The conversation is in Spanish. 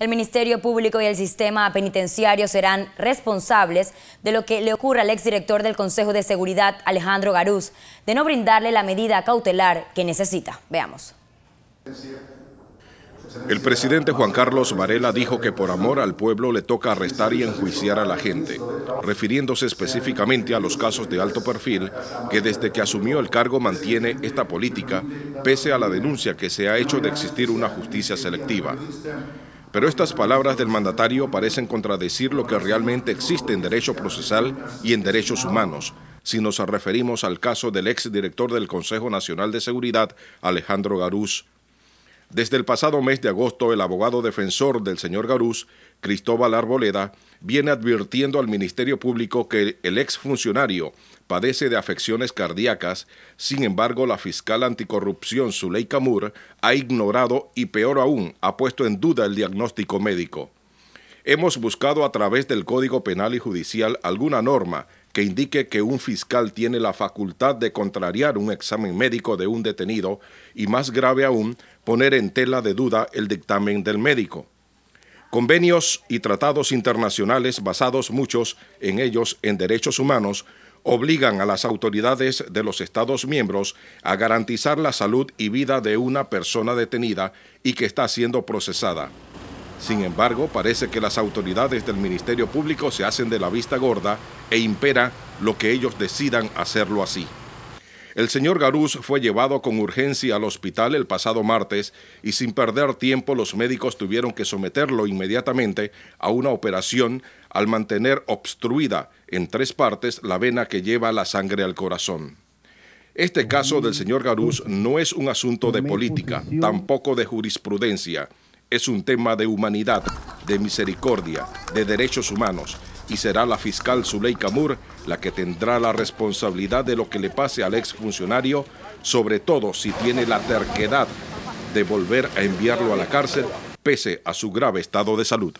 El Ministerio Público y el sistema penitenciario serán responsables de lo que le ocurra al exdirector del Consejo de Seguridad, Alejandro Garús, de no brindarle la medida cautelar que necesita. Veamos. El presidente Juan Carlos Varela dijo que por amor al pueblo le toca arrestar y enjuiciar a la gente, refiriéndose específicamente a los casos de alto perfil que desde que asumió el cargo mantiene esta política, pese a la denuncia que se ha hecho de existir una justicia selectiva. Pero estas palabras del mandatario parecen contradecir lo que realmente existe en derecho procesal y en derechos humanos, si nos referimos al caso del exdirector del Consejo Nacional de Seguridad, Alejandro Garús. Desde el pasado mes de agosto, el abogado defensor del señor Garús, Cristóbal Arboleda, viene advirtiendo al Ministerio Público que el exfuncionario padece de afecciones cardíacas. Sin embargo, la fiscal anticorrupción Zuleika Moore ha ignorado y peor aún, ha puesto en duda el diagnóstico médico. Hemos buscado a través del Código Penal y Judicial alguna norma que indique que un fiscal tiene la facultad de contrariar un examen médico de un detenido y, más grave aún, poner en tela de duda el dictamen del médico. Convenios y tratados internacionales basados muchos en ellos en derechos humanos obligan a las autoridades de los Estados miembros a garantizar la salud y vida de una persona detenida y que está siendo procesada. Sin embargo, parece que las autoridades del Ministerio Público se hacen de la vista gorda e impera lo que ellos decidan hacerlo así. El señor Garús fue llevado con urgencia al hospital el pasado martes y sin perder tiempo los médicos tuvieron que someterlo inmediatamente a una operación al mantener obstruida en tres partes la vena que lleva la sangre al corazón. Este caso del señor Garús no es un asunto de política, tampoco de jurisprudencia. Es un tema de humanidad, de misericordia, de derechos humanos y será la fiscal Zuleika Mur la que tendrá la responsabilidad de lo que le pase al exfuncionario, sobre todo si tiene la terquedad de volver a enviarlo a la cárcel pese a su grave estado de salud.